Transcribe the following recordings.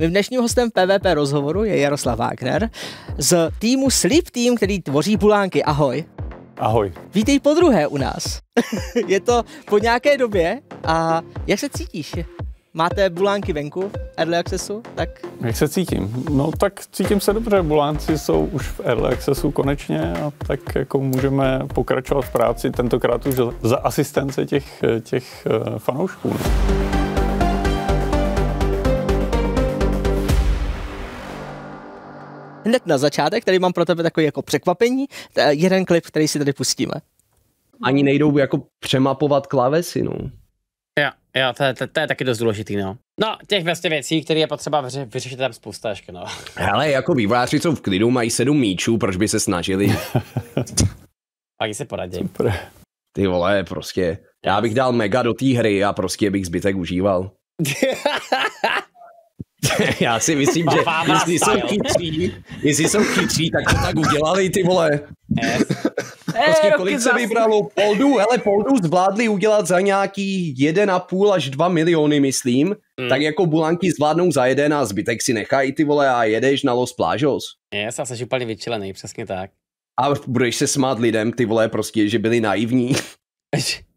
Mým dnešním hostem PVP rozhovoru je Jaroslav Wagner z týmu Sleep Team, který tvoří bulánky. Ahoj. Ahoj. Vítej po druhé u nás. je to po nějaké době a jak se cítíš? Máte bulánky venku, Early Accessu, tak... Jak se cítím? No tak cítím se dobře, bulánci jsou už v Early Accessu konečně a tak jako můžeme pokračovat v práci, tentokrát už za asistence těch, těch eh, fanoušků. hned na začátek, tady mám pro tebe takový jako překvapení, jeden klip, který si tady pustíme. Ani nejdou jako přemapovat klávesy, no. Jo, jo, to, to, to je taky dost důležitý, no. No, těch vlastně věcí, které je potřeba vyři- vyřešit, tam spousta ještě, no. Hele, jako výváři jsou v klidu, mají sedm míčů, proč by se snažili? Pak se poradí. Super. Ty vole, prostě. Já bych dal mega do té hry a prostě bych zbytek užíval. Já si myslím, že jestli jsou chytří, jestli jsou chytří, tak to tak udělali, ty vole. Eh. Prostě eh, kolik se vybralo? Poldu, hele, Poldu zvládli udělat za nějaký 1,5 až 2 miliony, myslím. Mm. Tak jako bulanky zvládnou za jeden a zbytek si nechají, ty vole, a jedeš na Los Plážos. Je, já jsi úplně vyčilený, přesně tak. A budeš se smát lidem, ty vole, prostě, že byli naivní.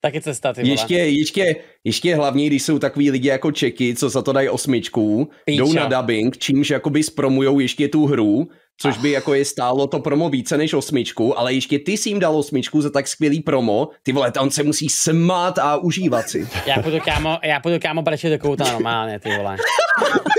Taky cesta, ty ještě, ještě, ještě hlavně, když jsou takový lidi jako Čeky, co za to dají osmičku, Píča. jdou na dubbing, čímž jakoby zpromujou ještě tu hru, což Ach. by ah. jako je stálo to promo více než osmičku, ale ještě ty si jim dal osmičku za tak skvělý promo, ty vole, on se musí smát a užívat si. Já půjdu kámo, já půjdu kámo brečet do kouta normálně, ty vole.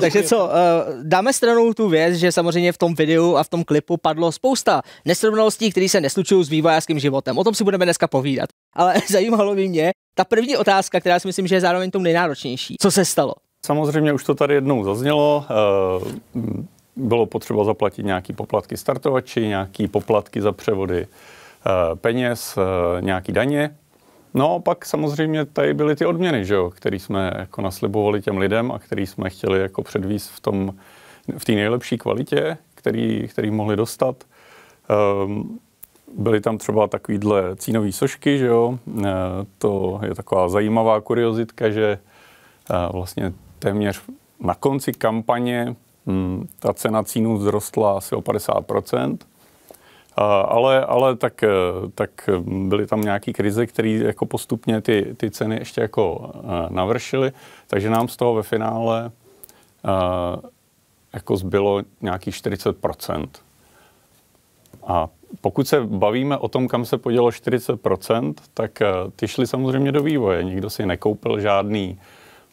Takže co, eh, dáme stranou tu věc, že samozřejmě v tom videu a v tom klipu padlo spousta nesrovnalostí, které se neslučují s vývojářským životem. O tom si budeme dneska povídat. Ale zajímalo by mě ta první otázka, která si myslím, že je zároveň tom nejnáročnější. Co se stalo? Samozřejmě už to tady jednou zaznělo. Eh, bylo potřeba zaplatit nějaké poplatky startovači, nějaké poplatky za převody eh, peněz, nějaký daně. No a pak samozřejmě tady byly ty odměny, že jo, který jsme jako naslibovali těm lidem a který jsme chtěli jako předvíst v tom, v té nejlepší kvalitě, který, který mohli dostat. Um, byly tam třeba takovýhle cínové sošky, že jo, e, to je taková zajímavá kuriozitka, že e, vlastně téměř na konci kampaně m, hm, ta cena cínů vzrostla asi o 50%, ale, ale tak, eh, tak byly tam nějaké krize, které jako postupně ty, ty ceny ještě jako eh, navršily, takže nám z toho ve finále eh, jako zbylo nějakých 40 A pokud se bavíme o tom, kam se podělo 40 tak ty šly samozřejmě do vývoje. Nikdo si nekoupil žádný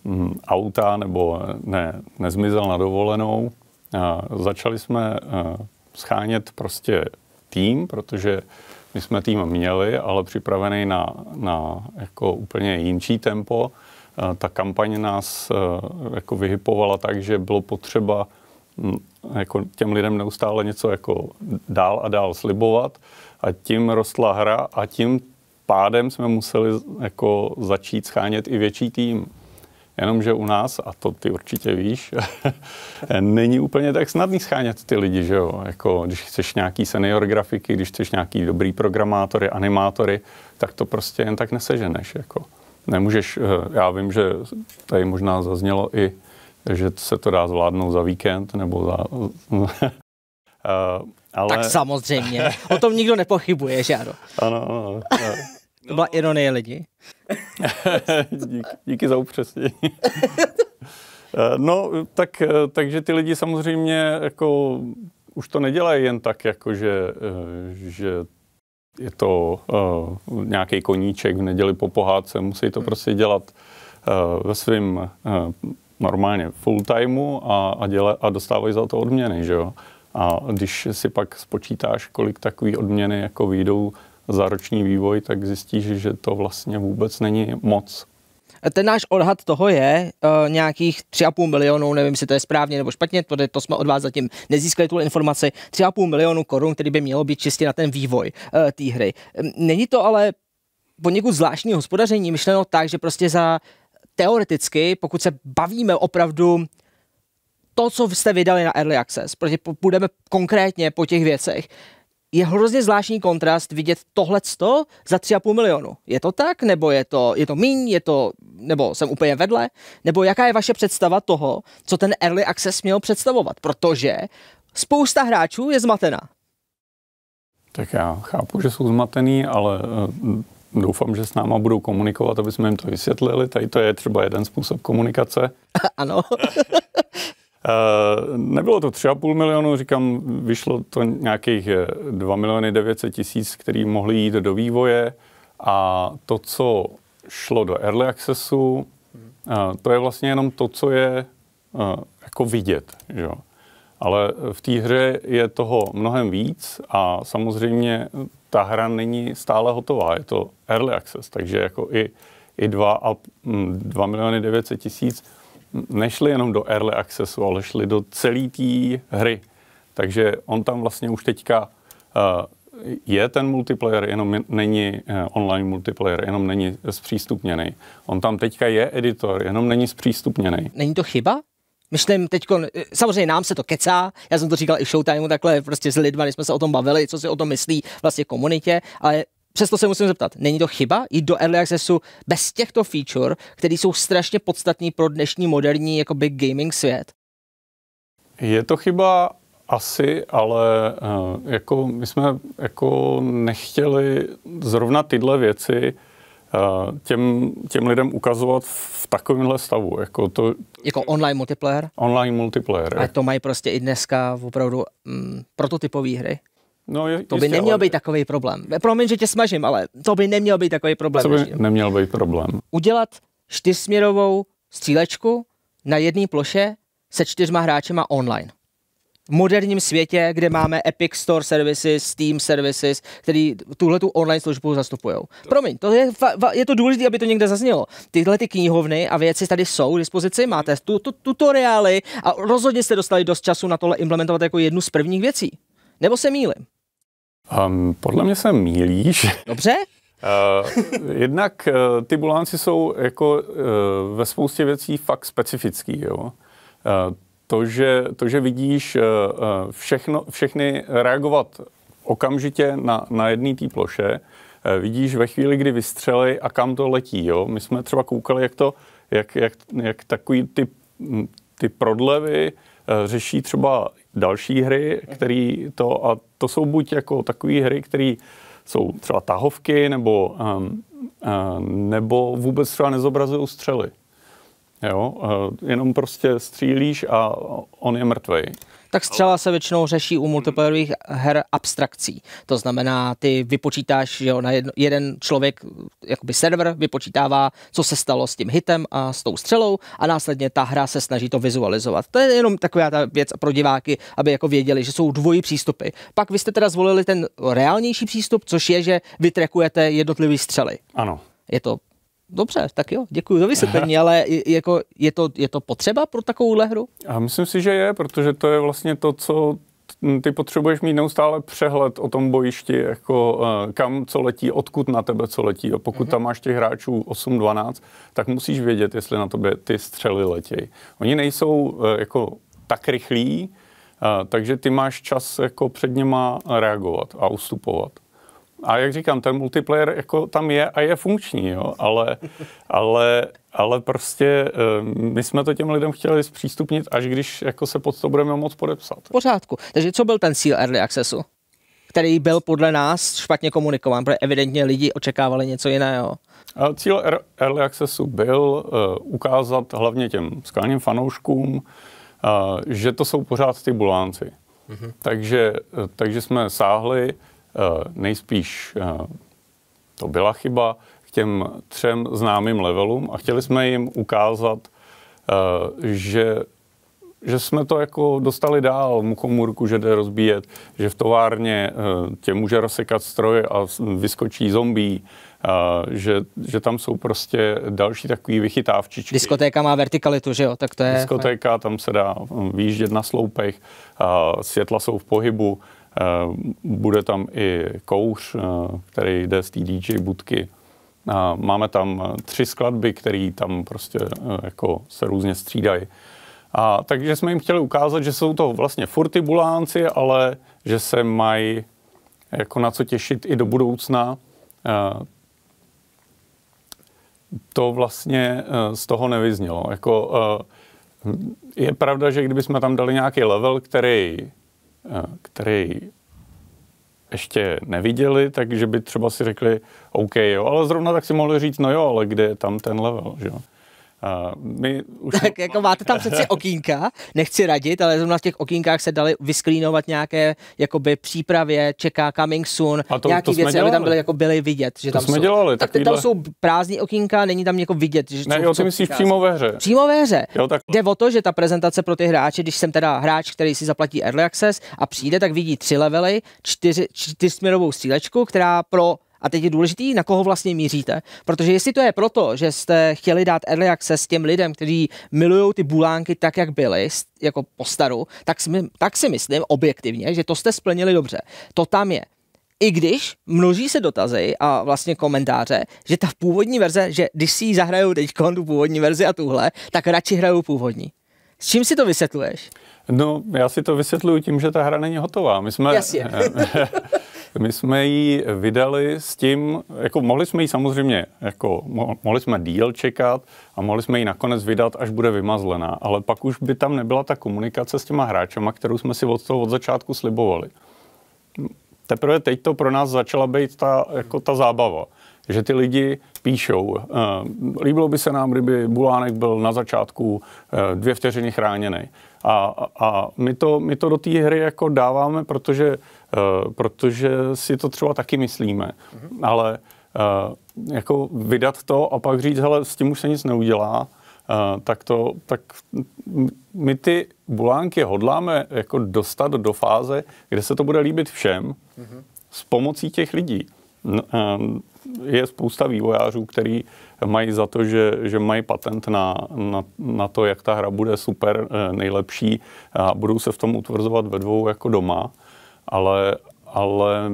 hm, auta nebo ne, nezmizel na dovolenou. A začali jsme schánět prostě tým, protože my jsme tým měli, ale připravený na, na jako úplně jinčí tempo. Eh, ta kampaň nás eh, jako vyhypovala tak, že bylo potřeba mm, jako těm lidem neustále něco jako dál a dál slibovat a tím rostla hra a tím pádem jsme museli jako začít schánět i větší tým. Jenomže u nás, a to ty určitě víš, není úplně tak snadný schánět ty lidi, že jo? Jako, když chceš nějaký senior grafiky, když chceš nějaký dobrý programátory, animátory, tak to prostě jen tak neseženeš. Jako. Nemůžeš, eh, já vím, že tady možná zaznělo i, že se to dá zvládnout za víkend nebo za... Eh, ale... Tak samozřejmě, o tom nikdo nepochybuje, že ano? Ano, ano. ano. No. To byla ironie lidi. Dík, díky za upřesnění. Eh, no, tak, eh, takže ty lidi samozřejmě jako už to nedělají jen tak, jako že, eh, že je to uh, nějaký koníček v neděli po pohádce, musí to hmm. prostě dělat uh, ve svém uh, normálně full timeu a, a, děle, a dostávají za to odměny, že jo. A když si pak spočítáš, kolik takový odměny jako výjdou za roční vývoj, tak zjistíš, že to vlastně vůbec není moc. Ten náš odhad toho je uh, nějakých 3,5 milionů, nevím, jestli to je správně nebo špatně, to, to jsme od vás zatím nezískali tu informaci, 3,5 milionů korun, který by mělo být čistě na ten vývoj uh, té hry. Hm, není to ale poněkud zvláštní hospodaření, myšleno tak, že prostě za teoreticky, pokud se bavíme opravdu to, co jste vydali na Early Access, protože půjdeme konkrétně po těch věcech, je hrozně zvláštní kontrast vidět tohleto za 3,5 milionu. Je to tak, nebo je to, je to míň, je to, nebo jsem úplně vedle, nebo jaká je vaše představa toho, co ten Early Access měl představovat, protože spousta hráčů je zmatená. Tak já chápu, že jsou zmatený, ale eh, doufám, že s náma budou komunikovat, aby jsme jim to vysvětlili. Tady to je třeba jeden způsob komunikace. ano. Eh, nebylo to 3,5 milionu, říkám, vyšlo to nějakých 2 eh, miliony 900 tisíc, který mohli jít do vývoje a to, co šlo do early accessu, eh, to je vlastně jenom to, co je jako vidět. Že? Ale v té hře je toho mnohem víc a samozřejmě ta hra není stále hotová, je to early access, takže jako i, i 2, 2 hm, miliony 900 tisíc nešli jenom do early accessu, ale šli do celé té hry. Takže on tam vlastně už teďka eh, je ten multiplayer, jenom není eh, online multiplayer, jenom není zpřístupněný. On tam teďka je editor, jenom není zpřístupněný. Není to chyba? Myslím, teď, samozřejmě nám se to kecá, já jsem to říkal i Showtimeu takhle, prostě s lidmi, když jsme se o tom bavili, co si o tom myslí vlastně komunitě, ale přesto se musím zeptat, není to chyba jít do early accessu bez těchto feature, které jsou strašně podstatní pro dnešní moderní jako gaming svět? Je to chyba asi, ale eh, jako my jsme jako nechtěli zrovna tyhle věci eh, těm, těm lidem ukazovat v takovémhle stavu. Jako, to, jako online multiplayer? Online multiplayer. A to mají prostě i dneska opravdu mm, prototypové hry? No, je, to by jistě, neměl ale... být takový problém. Promiň, že tě smažím, ale to by neměl být takový problém. To by ještě. neměl být problém? Udělat čtyřsměrovou střílečku na jedné ploše se čtyřma hráčema online. V moderním světě, kde máme Epic Store Services, Steam Services, který tuhle tu online službu zastupují. Promiň, to je, je to důležité, aby to někde zaznělo. Tyhle ty knihovny a věci tady jsou k dispozici, máte tu, tu, tutoriály a rozhodně jste dostali dost času na tohle implementovat jako jednu z prvních věcí. Nebo se mýlím? Um, podle mě se mílíš. Dobře. Uh, jednak uh, eh, ty bulánci jsou jako uh, ve spoustě věcí fakt specifický. Jo? Uh, to, že, to, že vidíš uh, všechno, všechny reagovat okamžitě na, na jedné té ploše, uh, vidíš ve chvíli, kdy vystřelej a kam to letí. Jo? My jsme třeba koukali, jak, to, jak, jak, jak takový ty, hm, ty prodlevy uh, řeší třeba další hry, které to, a to jsou buď jako takové hry, které jsou třeba tahovky, nebo, um, uh, nebo vůbec třeba nezobrazují střely. Jo? Uh, jenom prostě střílíš a on je mrtvej tak střela se většinou řeší u multiplayerových her abstrakcí. To znamená, ty vypočítáš, že jo, na jedno, jeden člověk, jakoby server, vypočítává, co se stalo s tím hitem a s tou střelou a následně ta hra se snaží to vizualizovat. To je jenom taková ta věc pro diváky, aby jako věděli, že jsou dvojí přístupy. Pak vy jste teda zvolili ten reálnější přístup, což je, že vytrekujete jednotlivý střely. Ano. Je to dobře, tak jo, děkuji za vysvětlení, ale je, jako, je, to, je to potřeba pro takovou hru? A myslím si, že je, protože to je vlastně to, co ty potřebuješ mít neustále přehled o tom bojišti, jako eh, kam co letí, odkud na tebe co letí. A pokud mm-hmm. tam máš těch hráčů 8-12, tak musíš vědět, jestli na tebe ty střely letějí. Oni nejsou eh, jako tak rychlí, eh, takže ty máš čas jako před něma reagovat a ustupovat. A jak říkám, ten multiplayer jako tam je a je funkční, jo? Ale, ale, ale prostě eh, my jsme to těm lidem chtěli zpřístupnit, až když jako se pod to budeme moc podepsat. V pořádku. Takže co byl ten cíl Early Accessu? který byl podle nás špatně komunikován, protože evidentně lidi očekávali něco jiného. A cíl Early Accessu byl uh, ukázat hlavně těm skalním fanouškům, uh, že to jsou pořád ty bulánci. Mm-hmm. Takže, takže jsme sáhli Eh, nejspíš eh, to byla chyba k těm třem známým levelům a chtěli jsme jim ukázat, eh, že že jsme to jako dostali dál, muchomůrku, že jde rozbíjet, že v továrně tě může rozsekat stroje a vyskočí zombí, že, že tam jsou prostě další takový vychytávčičky. Diskotéka má vertikalitu, že jo? Tak to je... Diskotéka, tam se dá hm, výjíždět na sloupech, světla jsou v pohybu, Eh, bude tam i kouř, eh, který jde z té DJ budky. Máme tam eh, tři skladby, které tam prostě jako se různě střídají. A, takže jsme jim chtěli ukázat, že jsou to vlastně furtibulánci, ale že se mají jako na co těšit i do budoucna. To vlastně z toho nevyznělo. Jako, je pravda, že kdybychom tam dali nějaký level, který který ještě neviděli, takže by třeba si řekli, OK, jo, ale zrovna tak si mohli říct, no jo, ale kde je tam ten level, že jo. A my už... Tak jako máte tam přeci okýnka, nechci radit, ale zrovna v těch okýnkách se dali vysklínovat nějaké jakoby přípravě, čeká coming soon, a to, nějaký to věci, dělali. aby tam byly, jako byly vidět. Že to tam jsme jsou. dělali. Tak takovýhle... tam jsou prázdní okýnka, není tam jako vidět. Že ne, jo, ty myslíš okýnka. přímo ve hře. Přímo ve hře. Jo, tak... Jde o to, že ta prezentace pro ty hráče, když jsem teda hráč, který si zaplatí Early Access a přijde, tak vidí tři levely, čtyři, čtyřsměrovou střílečku, která pro a teď je důležitý, na koho vlastně míříte, protože jestli to je proto, že jste chtěli dát early access těm lidem, kteří milují ty bulánky tak, jak byly, jako staru, tak, tak si myslím objektivně, že to jste splnili dobře. To tam je. I když množí se dotazy a vlastně komentáře, že ta původní verze, že když si ji zahrajou teď tu původní verzi a tuhle, tak radši hrajou původní. S čím si to vysvětluješ? No, já si to vysvětluju tím, že ta hra není hotová. My jsme... Jasně. My jsme ji vydali s tím, jako mohli jsme ji samozřejmě, jako mohli jsme díl čekat a mohli jsme ji nakonec vydat, až bude vymazlená, ale pak už by tam nebyla ta komunikace s těma hráčema, kterou jsme si od toho od začátku slibovali. Teprve teď to pro nás začala být ta, jako ta zábava že ty lidi píšou, uh, líbilo by se nám, kdyby Bulánek byl na začátku uh, dvě vteřiny chráněný. A, a my, to, my to do té hry jako dáváme, protože Eh, protože si to třeba taky myslíme, mhm. ale eh, jako vydat to a pak říct, hele, s tím už se nic neudělá, eh, tak to, tak my ty bulánky hodláme jako dostat do fáze, kde se to bude líbit všem mhm. s pomocí těch lidí. Je spousta vývojářů, který mají za to, že, že mají patent na, na, na to, jak ta hra bude super, nejlepší a budou se v tom utvrzovat ve dvou jako doma ale, ale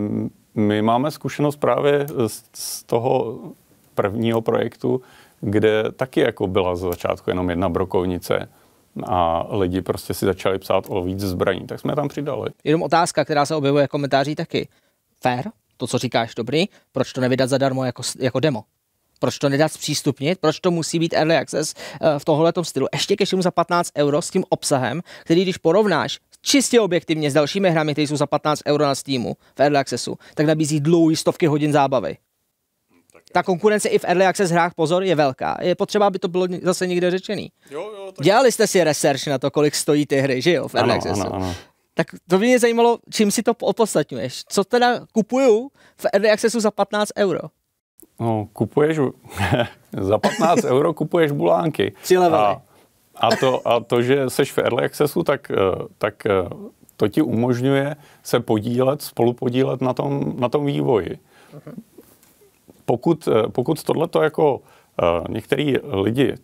my máme zkušenost právě z, z toho prvního projektu, kde taky jako byla z začátku jenom jedna brokovnice a lidi prostě si začali psát o víc zbraní, tak jsme tam přidali. Jenom otázka, která se objevuje v komentáři taky. Fair, to, co říkáš, dobrý, proč to nevydat zadarmo jako, jako demo? proč to nedat zpřístupnit, proč to musí být early access eh, v tohohle stylu. Ještě ke za 15 euro s tím obsahem, který když porovnáš čistě objektivně s dalšími hrami, které jsou za 15 euro na Steamu v Early Accessu, tak nabízí dlouhý stovky hodin zábavy. Ta konkurence i v Early Access hrách, pozor, je velká. Je potřeba, aby to bylo zase někde řečený. Jo, jo, tak... Dělali jste si research na to, kolik stojí ty hry, že jo, v Early ano, Accessu. Ano, ano. Tak to by mě zajímalo, čím si to opodstatňuješ. Co teda kupuju v Early Accessu za 15 euro? No, kupuješ, za 15 euro kupuješ bulánky. Tři levely. A a to, a to že jsi v Early Accessu, tak, eh, tak eh, to ti umožňuje se podílet, spolupodílet na tom, na tom vývoji. Pokud, eh, pokud tohle to jako některý lidi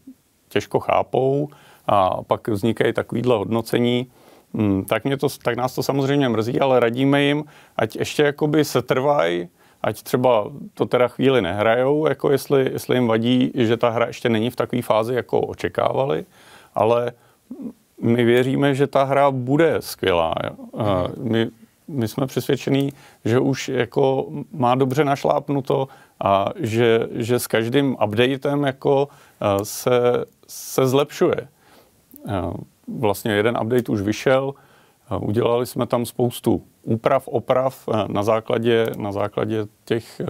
těžko chápou a pak vznikají takovýhle hodnocení, hm, tak, mě to, tak nás to samozřejmě mrzí, ale radíme jim, ať ještě jakoby se trvají, ať třeba to teda chvíli nehrajou, jako jestli, jestli jim vadí, že ta hra ještě není v takové fázi, jako očekávali, ale my věříme, že ta hra bude skvělá. Eh, my, my jsme přesvědčení, že už jako má dobře našlápnuto a že, že s každým updatem jako eh, se, se zlepšuje. Eh, vlastně jeden update už vyšel, udělali jsme tam spoustu úprav, oprav na základě, na základě těch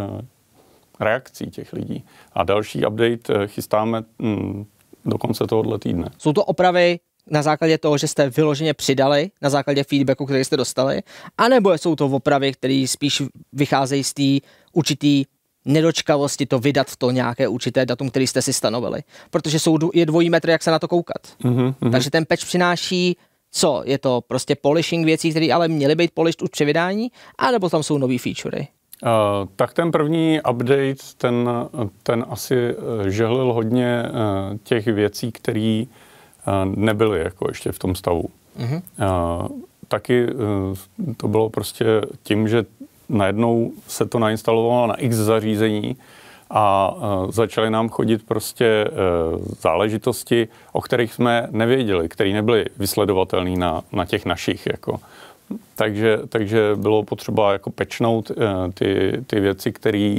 reakcí těch lidí. A další update chystáme mm, do konce tohohle týdne. Jsou to opravy na základě toho, že jste vyloženě přidali, na základě feedbacku, který jste dostali, anebo jsou to opravy, které spíš vycházejí z té určitý nedočkavosti to vydat to nějaké určité datum, který jste si stanovili. Protože jsou, je dvojí metr, jak se na to koukat. Mm-hmm. Takže ten patch přináší co? Je to prostě polishing věcí, které ale měly být polished už při vydání, anebo tam jsou nové featurey? tak ten první update, ten, ten asi e, žehlil hodně e, těch věcí, které e, nebyly jako ještě v tom stavu. Mm-hmm. Taky to bylo prostě tím, že najednou se to nainstalovalo na x zařízení a začaly nám chodit prostě záležitosti, o kterých jsme nevěděli, které nebyly vysledovatelné na, na těch našich. Jako. Takže, takže bylo potřeba jako pečnout eh, ty, ty věci, které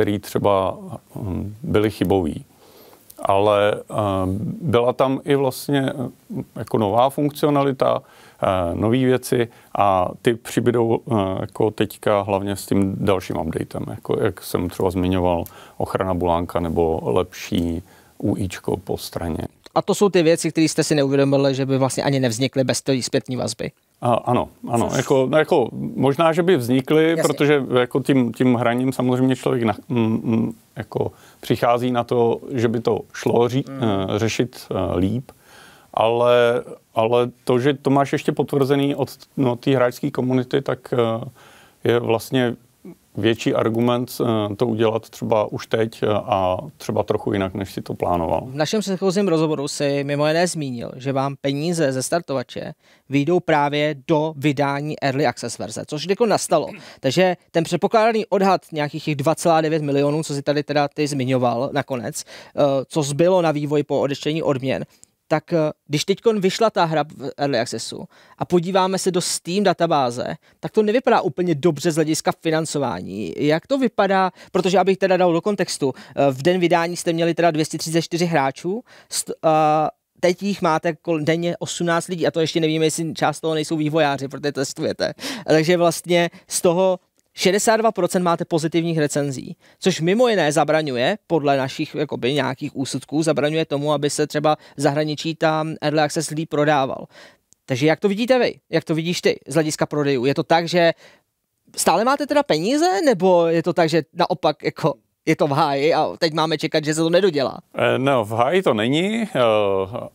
eh, třeba hm, byly chybový. Ale eh, byla tam i vlastně hm, jako nová funkcionalita, nové věci a ty přibydou jako teďka hlavně s tím dalším updatem, jako jak jsem třeba zmiňoval, ochrana bulánka nebo lepší UIčko po straně. A to jsou ty věci, které jste si neuvědomili, že by vlastně ani nevznikly bez té zpětní vazby. A, ano, ano. Což... Jako, no, jako, možná, že by vznikly, Jasně. protože jako tím, tím hraním samozřejmě člověk na, m, mm, m, mm, jako přichází na to, že by to šlo ří, mm. Eh, řešit uh, líp, ale, ale to, že to máš ještě potvrzený od no, té hráčské komunity, tak uh, je vlastně větší argument eh, to udělat třeba už teď eh, a třeba trochu jinak, než si to plánoval. V našem předchozím rozhovoru si mimo jiné zmínil, že vám peníze ze startovače vyjdou právě do vydání Early Access verze, což jako nastalo. Takže ten předpokládaný odhad nějakých 2,9 milionů, co si tady teda ty zmiňoval nakonec, eh, co zbylo na vývoj po odečtení odměn, tak eh, když teď vyšla ta hra v Early Accessu a podíváme se do Steam databáze, tak to nevypadá úplně dobře z hlediska financování. Jak to vypadá, protože abych teda dal do kontextu, eh, v den vydání jste měli teda 234 hráčů, eh, teď jich máte denně 18 lidí a to ještě nevíme, jestli část toho nejsou vývojáři, protože testujete. Takže vlastně z toho 62% máte pozitivních recenzí, což mimo jiné zabraňuje, podle našich jakoby, nějakých úsudků, zabraňuje tomu, aby se třeba zahraničí tam Early Access líp prodával. Takže jak to vidíte vy? Jak to vidíš ty z hlediska prodejů? Je to tak, že stále máte teda peníze, nebo je to tak, že naopak jako je to v háji a teď máme čekat, že se to nedodělá. No, v háji to není, eh,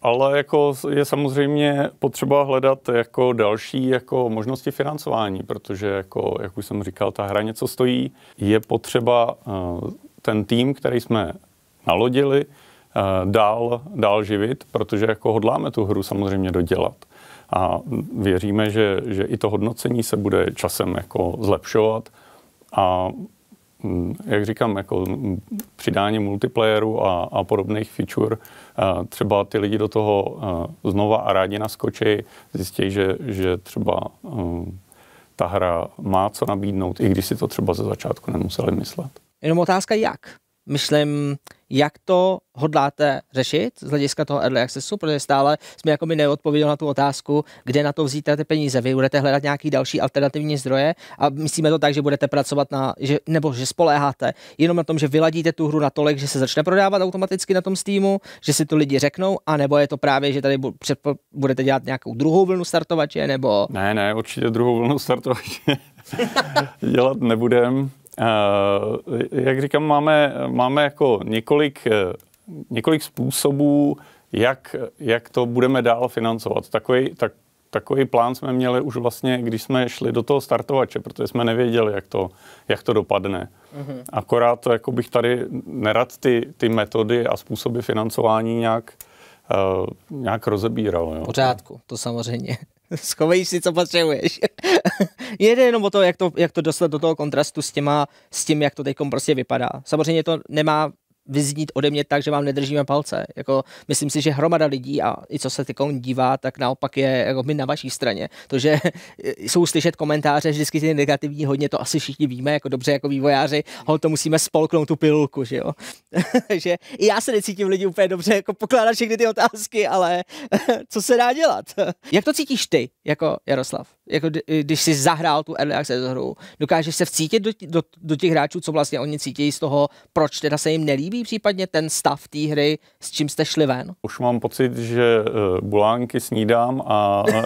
ale jako je samozřejmě potřeba hledat jako další jako možnosti financování, protože jako, jak už jsem říkal, ta hra něco stojí. Je potřeba eh, ten tým, který jsme nalodili, dál, dál živit, protože jako hodláme tu hru samozřejmě dodělat. A věříme, že, že i to hodnocení se bude časem jako zlepšovat a Mm, jak říkám, jako přidání multiplayeru a, a podobných feature, třeba ty lidi do toho znova a rádi naskočí, zjistí, že, že třeba mm, ta hra má co nabídnout, i když si to třeba ze začátku nemuseli myslet. Jenom otázka jak. Myslím, jak to hodláte řešit z hlediska toho early accessu, protože stále jsme jako mi neodpověděli na tu otázku, kde na to vzít ty peníze. Vy budete hledat nějaký další alternativní zdroje a myslíme to tak, že budete pracovat na, že, nebo že spoléháte jenom na tom, že vyladíte tu hru natolik, že se začne prodávat automaticky na tom Steamu, že si to lidi řeknou, a nebo je to právě, že tady budete dělat nějakou druhou vlnu startovače, nebo... Ne, ne, určitě druhou vlnu startovače dělat nebudem. Eh, jak říkám, máme, máme jako několik, eh, několik způsobů, jak, jak to budeme dál financovat. Takový, tak, takový plán jsme měli už vlastně, když jsme šli do toho startovače, protože jsme nevěděli, jak to, jak to dopadne. Mm-hmm. Akorát to, jako bych tady nerad ty, ty metody a způsoby financování nějak, uh, nějak rozebíral. Jo. Pořádku, to samozřejmě. Schovej si, co potřebuješ. Jde jenom o to jak, to, jak to dostat do toho kontrastu s, těma, s tím, jak to teď prostě vypadá. Samozřejmě to nemá vyznít ode mě tak, že vám nedržíme palce. Jako, myslím si, že hromada lidí a i co se teď dívá, tak naopak je jako my na vaší straně. To, že jsou slyšet komentáře vždycky ty negativní hodně, to asi všichni víme, jako dobře jako vývojáři, ho to musíme spolknout tu pilulku, že jo. Takže i já se necítím lidi úplně dobře jako pokládat všechny ty otázky, ale co se dá dělat? Jak to cítíš ty, jako Jaroslav? jako když si zahrál tu early access hru, dokážeš se vcítit do, do, do těch hráčů, co vlastně oni cítí z toho, proč teda se jim nelíbí případně ten stav té hry, s čím jste šli ven? Už mám pocit, že uh, bulánky snídám a uh,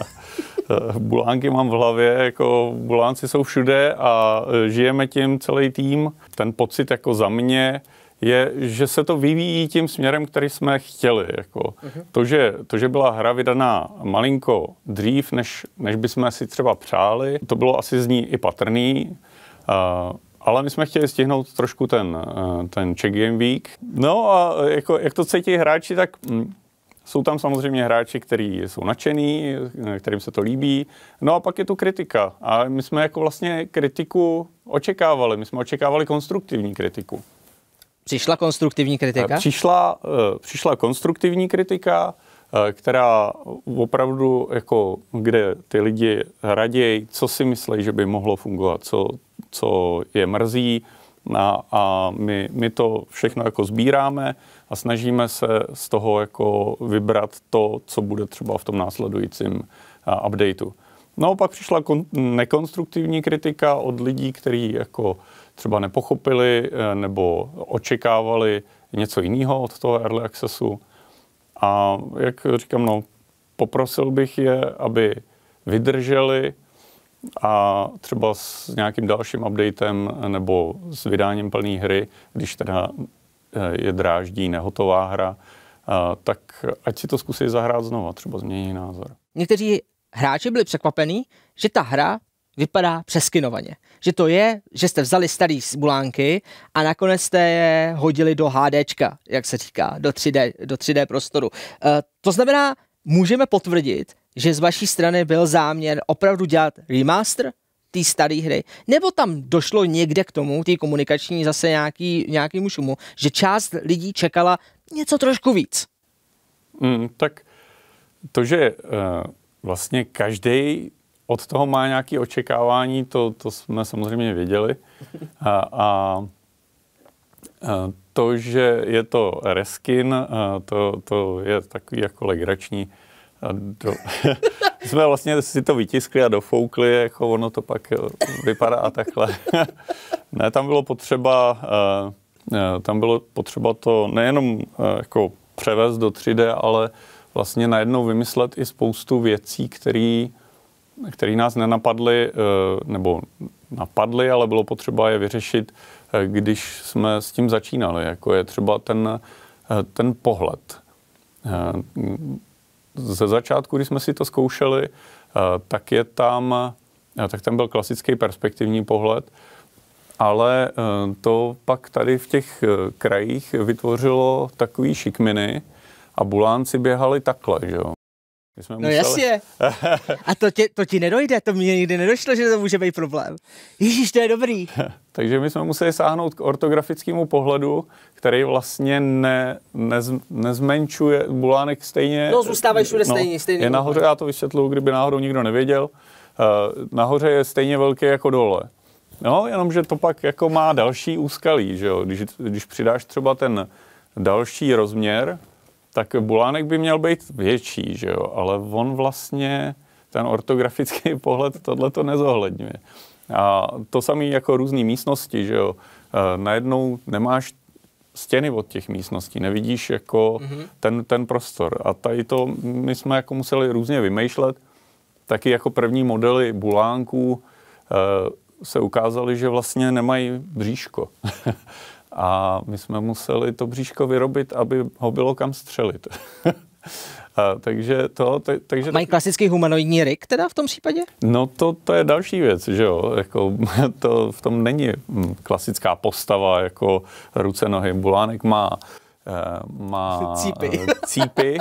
bulánky mám v hlavě, jako bulánci jsou všude a žijeme tím celý tým. Ten pocit jako za mě, je, že se to vyvíjí tím směrem, který jsme chtěli. Jako. Uh-huh. To, že, to, že byla hra vydaná malinko dřív, než, než bychom si třeba přáli, to bylo asi z ní i patrný. Uh, ale my jsme chtěli stihnout trošku ten, uh, ten Czech Game Week. No a eh, jako, jak to cítí hráči, tak mm, jsou tam samozřejmě hráči, kteří jsou nadšený, kterým se to líbí. No a pak je tu kritika. A my jsme jako vlastně kritiku očekávali. My jsme očekávali konstruktivní kritiku. Přišla konstruktivní kritika? Eh, přišla, eh, přišla konstruktivní kritika, eh, která opravdu, jako, kde ty lidi raději, co si myslí, že by mohlo fungovat, co, co je mrzí, a, a my, my to všechno jako sbíráme a snažíme se z toho jako vybrat to, co bude třeba v tom následujícím updateu. No pak přišla kon- nekonstruktivní kritika od lidí, kteří jako třeba nepochopili eh, nebo očekávali něco jiného od toho early accessu. A jak říkám, no, poprosil bych je, aby vydrželi a třeba s nějakým dalším updatem nebo s vydáním plné hry, když teda eh, je dráždí nehotová hra, eh, tak ať si to zkusí zahrát znova, třeba změní názor. Někteří hráči byli překvapení, že ta hra vypadá přeskinovaně. Že to je, že jste vzali starý bulánky a nakonec jste je hodili do HDčka, jak se říká, do 3D, do 3D prostoru. E, to znamená, můžeme potvrdit, že z vaší strany byl záměr opravdu dělat remaster té staré hry, nebo tam došlo někde k tomu, té komunikační zase nějaký, nějakýmu šumu, že část lidí čekala něco trošku víc. Mm, tak to, že uh, vlastně každý od toho má nějaké očekávání, to, to jsme samozřejmě věděli. A, a to, že je to reskin, to, to je takový jako legrační. A do, jsme vlastně si to vytiskli a dofoukli, jako ono to pak vypadá a takhle. ne, tam bylo potřeba, tam bylo potřeba to nejenom jako převést do 3D, ale vlastně najednou vymyslet i spoustu věcí, které který nás nenapadly, eh, nebo napadly, ale bylo potřeba je vyřešit, eh, když jsme s tím začínali. Jako je třeba ten, eh, ten pohled. Ze začátku, když jsme si to zkoušeli, tak je tam, tak tam byl klasický perspektivní pohled, ale to pak tady v těch krajích vytvořilo takový šikminy a bulánci běhali takhle, že jo. My jsme no museli... jasně. A to, tě, to ti nedojde, to mě nikdy nedošlo, že to může být problém. Ježíš, to je dobrý. Takže my jsme museli sáhnout k ortografickému pohledu, který vlastně ne, nez, nezmenšuje bulánek stejně. No, zůstávají všude no, stejně. Stejný je nahoře, já to vysvětluju, kdyby náhodou nikdo nevěděl. Eh, nahoře je stejně velký jako dole. No, jenomže to pak jako má další úskalí, že jo? Když, když přidáš třeba ten další rozměr, tak bulánek by měl být větší, že jo? ale on vlastně ten ortografický pohled tohle to nezohledňuje. A to samé jako různé místnosti, že jo. E, najednou nemáš stěny od těch místností, nevidíš jako mm-hmm. ten, ten prostor. A tady to my jsme jako museli různě vymýšlet. Taky jako první modely bulánků e, se ukázaly, že vlastně nemají bříško. A my jsme museli to bříško vyrobit, aby ho bylo kam střelit. A, takže to, Te, takže... mají klasický humanoidní rik teda v tom případě? No to, to je další věc, že jo, jako to v tom není hm, klasická postava jako ruce, nohy, bulánek má eh, má cípy, eh, cípy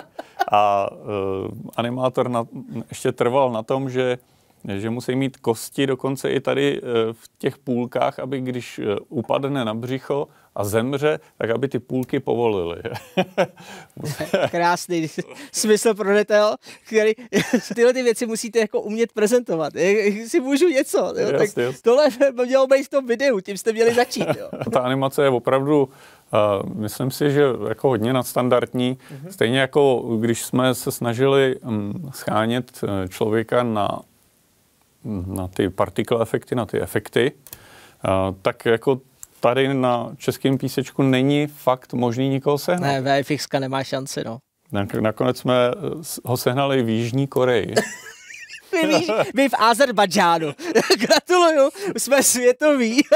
a eh, animátor na, ještě trval na tom, že že musí mít kosti dokonce i tady eh, v těch půlkách, aby když eh, upadne na břicho a zemře, tak aby ty půlky povolily. Krásný smysl pro detail, který tyhle ty věci musíte jako umět prezentovat. Si můžu něco. Jo? Jasný, tak jasný. Tohle mělo být v tom videu, tím jste měli začít. Jo? Ta animace je opravdu Uh, myslím si, že jako hodně nadstandardní. Mm-hmm. Stejně jako když jsme se snažili um, schánět člověka na na ty particle efekty, na ty efekty, tak jako tady na českém písečku není fakt možný nikoho sehnat. Ne, VFX nemá šanci, no. Nakonec jsme eh, ho sehnali v Jižní Koreji. my, v Azerbajdžánu. Gratuluju, jsme světoví.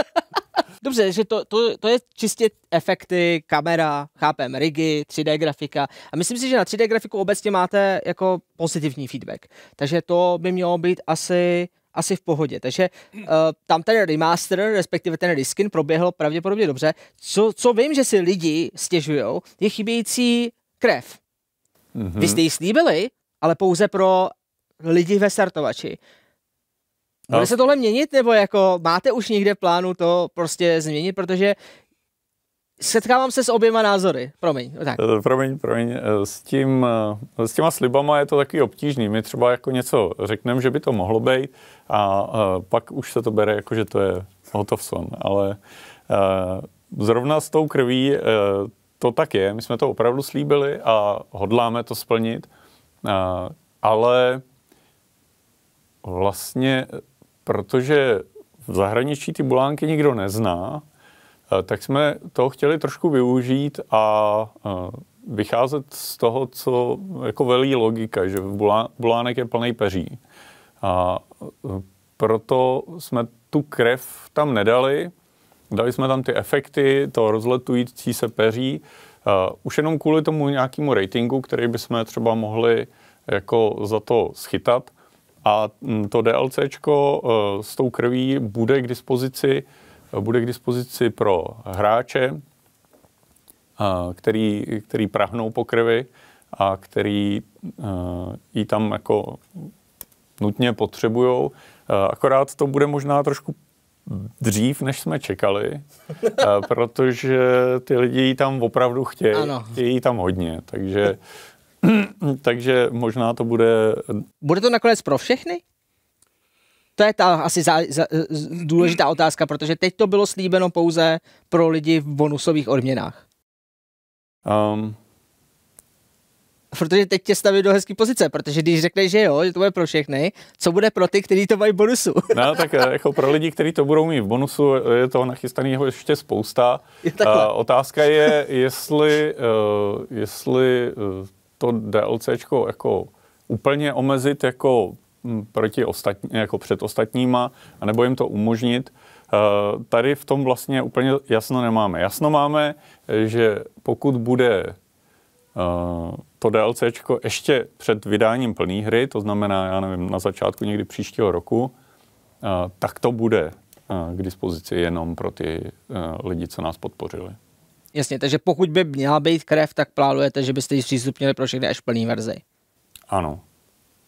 Dobře, že to, to, to je čistě efekty, kamera, chápem, rigy, 3D grafika. A myslím si, že na 3D grafiku obecně máte jako pozitivní feedback. Takže to by mělo být asi asi v pohodě. Takže uh, tam ten remaster, respektive ten reskin proběhl pravděpodobně dobře. Co, co vím, že si lidi stěžují, je chybějící krev. Mm-hmm. Vy jste ji slíbili, ale pouze pro lidi ve startovači. Bude no. se tohle měnit, nebo jako máte už někde plánu to prostě změnit, protože setkávám se s oběma názory. Promiň, no tak. Eh, promiň, promiň. Eh, s, tím, eh, s těma slibama je to taky obtížný. My třeba jako něco řekneme, že by to mohlo být a pak už se to bere jako, že to je hotovson, ale zrovna s tou krví to tak je. My jsme to opravdu slíbili a hodláme to splnit, ale vlastně protože v zahraničí ty bulánky nikdo nezná, eh, tak jsme to chtěli trošku využít a eh, vycházet z toho, co jako velí logika, že bulánek je plný peří. A eh, proto jsme tu krev tam nedali, dali jsme tam ty efekty, to rozletující se peří, už jenom kvůli tomu nějakému ratingu, který bychom třeba mohli jako za to schytat. A mm, to DLCčko e, s tou krví bude k dispozici, e, bude k dispozici pro hráče, e, který, který prahnou po krvi a který ji tam jako nutně potřebují. Akorát to bude možná trošku dřív, než jsme čekali, protože ty lidi ji tam opravdu chtějí, chtějí tam hodně, takže takže možná to bude... Bude to nakonec pro všechny? To je ta asi za, za, důležitá otázka, protože teď to bylo slíbeno pouze pro lidi v bonusových odměnách. Um. Protože teď tě staví do hezké pozice, protože když řekneš, že jo, že to bude pro všechny, co bude pro ty, kteří to mají v bonusu? no, tak eh, jako pro lidi, kteří to budou mít v bonusu, je toho nachystaného ještě spousta. Je uh, otázka je, jestli, uh, jestli uh, to DLCčko jako úplně omezit jako hm, proti ostatní, jako před ostatníma, anebo jim to umožnit. Eh, tady v tom vlastně úplně jasno nemáme. Jasno máme, že pokud bude eh, to DLC ještě před vydáním plné hry, to znamená, já nevím, na začátku někdy příštího roku, eh, tak to bude k dispozici jenom pro ty lidi, co nás podpořili. Jasně, takže pokud by měla být krev, tak plánujete, že byste ji zpřístupnili pro všechny až plný verzi. Ano,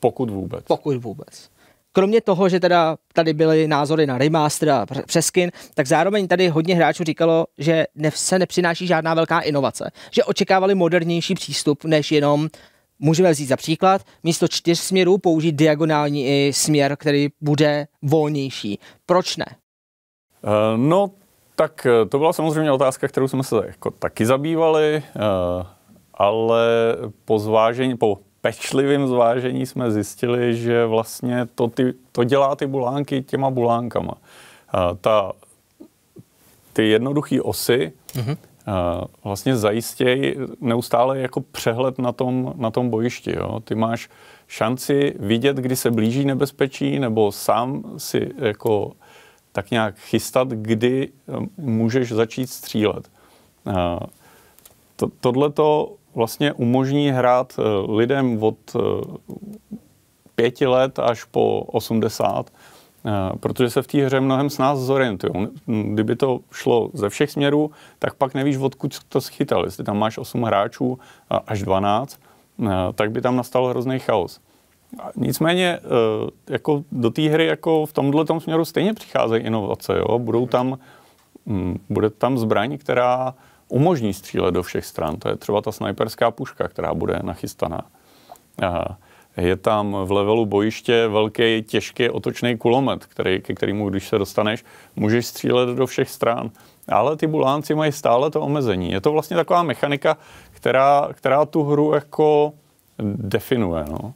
pokud vůbec. Pokud vůbec. Kromě toho, že teda tady byly názory na remaster a přeskin, tak zároveň tady hodně hráčů říkalo, že se nepřináší žádná velká inovace. Že očekávali modernější přístup, než jenom můžeme vzít za příklad, místo čtyř směrů použít diagonální i směr, který bude volnější. Proč ne? Eh, no, tak eh, to byla samozřejmě otázka, kterou jsme se jako taky zabývali, eh, ale po zvážení, po pečlivým zvážení jsme zjistili, že vlastně to, ty, to dělá ty bulánky těma bulánkama. Eh, ta, ty jednoduché osy mm-hmm. vlastně zajistějí neustále jako přehled na tom, na tom bojišti. Jo? Ty máš šanci vidět, kdy se blíží nebezpečí, nebo sám si jako tak nějak chystat, kdy eh, můžeš začít střílet. Tohle eh, to vlastně umožní hrát eh, lidem od pěti let až po 80, protože se v té hře mnohem s nás zorientují. Kdyby to šlo ze všech směrů, tak pak nevíš, odkud to schytal. Jestli tam máš 8 hráčů až 12, tak by tam nastal hrozný chaos. Nicméně eh, jako do té hry jako v tomhle tom směru stejně přicházejí inovace. Jo? Budou tam, mm, bude tam zbraň, která umožní střílet do všech stran. To je třeba ta snajperská puška, která bude nachystaná. Je tam v levelu bojiště velký, těžký otočný kulomet, který, ke kterému, když se dostaneš, můžeš střílet do všech stran. Ale ty bulánci mají stále to omezení. Je to vlastně taková mechanika, která, která tu hru jako definuje. No.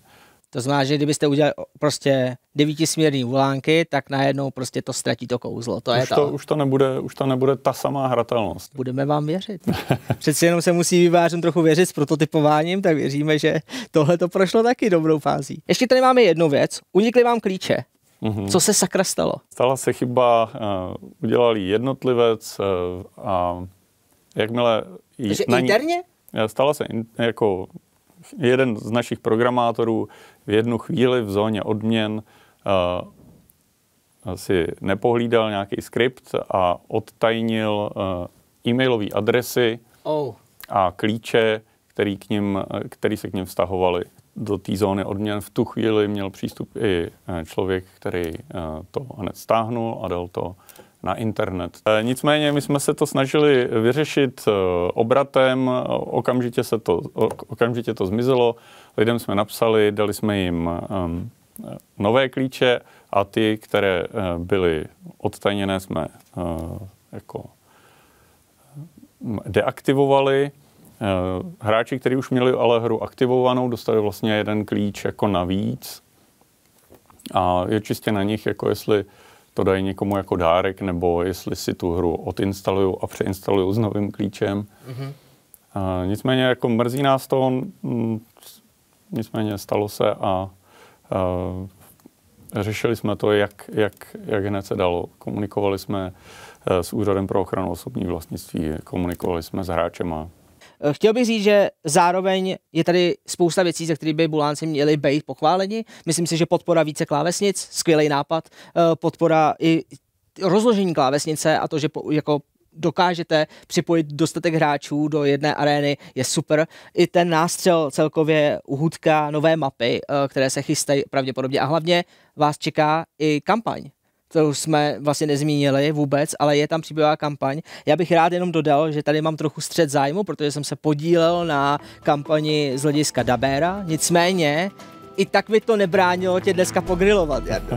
To znamená, že kdybyste udělali prostě devítisměrný volánky, tak najednou prostě to ztratí to kouzlo. To už, je to, to. už, to nebude, už to nebude ta samá hratelnost. Budeme vám věřit. Přeci jenom se musí vyvážen trochu věřit s prototypováním, tak věříme, že tohle to prošlo taky dobrou fází. Ještě tady máme jednu věc. Unikly vám klíče. Mm-hmm. Co se sakra stalo? Stala se chyba, uh, udělali jednotlivec uh, a jakmile... Takže na ní, interně? Eh, stala se in, jako jeden z našich programátorů v jednu chvíli v zóně odměn uh, si nepohlídal nějaký skript a odtajnil uh, e-mailové adresy oh. a klíče, který, k ním, eh, který se k ním vztahovaly do té zóny odměn. V tu chvíli měl přístup i člověk, který to hned stáhnul a dal to na internet. E, nicméně my jsme se to snažili vyřešit e, obratem, e, okamžitě, se to, okamžitě to zmizelo, lidem jsme napsali, dali jsme jim nové klíče a ty, které byly odtajněné, jsme jako deaktivovali. Hráči, kteří už měli ale hru aktivovanou, dostali vlastně jeden klíč jako navíc a je čistě na nich, jako jestli uh, to dají někomu jako dárek, nebo jestli si tu hru odinstaluju a přeinstaluju s novým klíčem. Mm-hmm. A nicméně jako mrzí nás to, mm, nicméně stalo se a, a řešili jsme to, jak, jak, jak hned se dalo. Komunikovali jsme e, s Úřadem pro ochranu osobní vlastnictví, komunikovali jsme s hráčem a Eh, chtěl bych říct, že zároveň je tady spousta věcí, za které by bulánci měli být pochváleni. Myslím si, že podpora více klávesnic, skvělý nápad, eh, podpora i rozložení klávesnice a to, že po, jako dokážete připojit dostatek hráčů do jedné arény, je super. I ten nástřel celkově uhudka nové mapy, eh, které se chystají pravděpodobně a hlavně vás čeká i kampaň to už jsme vlastně nezmínili vůbec, ale je tam příběhová kampaň. Já bych rád jenom dodal, že tady mám trochu střed zájmu, protože jsem se podílel na kampani z hlediska Dabéra, nicméně i tak mi to nebránilo tě dneska pogrilovat.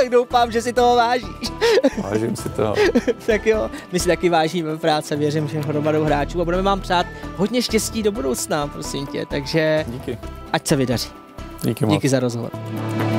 tak doufám, že si toho vážíš. Vážím si toho. tak jo, my si taky vážíme práce, věřím, že hromadou hráčů a budeme vám přát hodně štěstí do budoucna, prosím tě. Takže Díky. ať se vydaří. Díky moc. Díky za rozhovor.